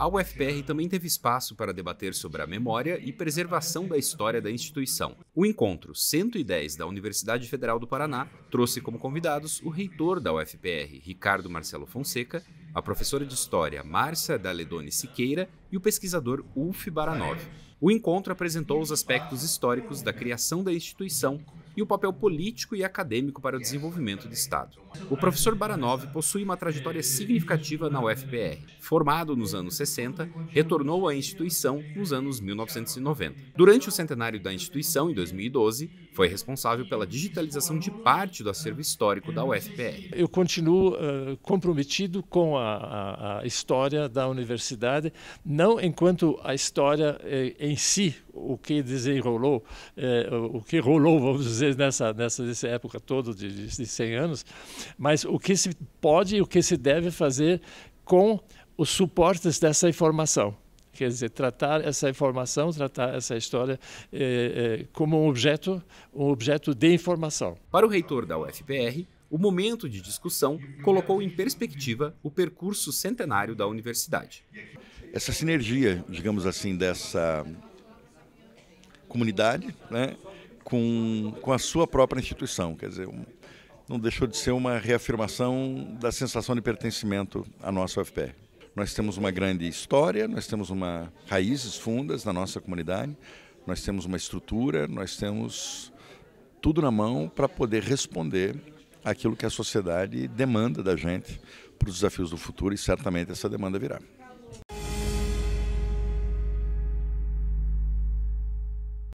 A UFPR também teve espaço para debater sobre a memória e preservação da história da instituição. O encontro 110 da Universidade Federal do Paraná trouxe como convidados o reitor da UFPR, Ricardo Marcelo Fonseca, a professora de História Márcia Daledoni Siqueira e o pesquisador Ulf Baranov. O encontro apresentou os aspectos históricos da criação da instituição e o papel político e acadêmico para o desenvolvimento do Estado. O professor Baranov possui uma trajetória significativa na UFPR. Formado nos anos 60, retornou à instituição nos anos 1990. Durante o centenário da instituição, em 2012, foi responsável pela digitalização de parte do acervo histórico da UFPR. Eu continuo uh, comprometido com a, a, a, história da universidade, não enquanto a história eh, em si, o que desenrolou, eh, o que rolou, vamos dizer, vezes nessa, nessa, nessa época toda de, de, de 100 anos, mas o que se pode e o que se deve fazer com os suportes dessa informação. Quer dizer, tratar essa informação, tratar essa história eh, eh, como um objeto, um objeto de informação. Para o reitor da UFPR, o momento de discussão colocou em perspectiva o percurso centenário da universidade. Essa sinergia, digamos assim, dessa comunidade, né, com, com a sua própria instituição. Quer dizer, um, não deixou de ser uma reafirmação da sensação de pertencimento à nossa UFPR. Nós temos uma grande história, nós temos uma raízes fundas na nossa comunidade, nós temos uma estrutura, nós temos tudo na mão para poder responder aquilo que a sociedade demanda da gente para os desafios do futuro e certamente essa demanda virá.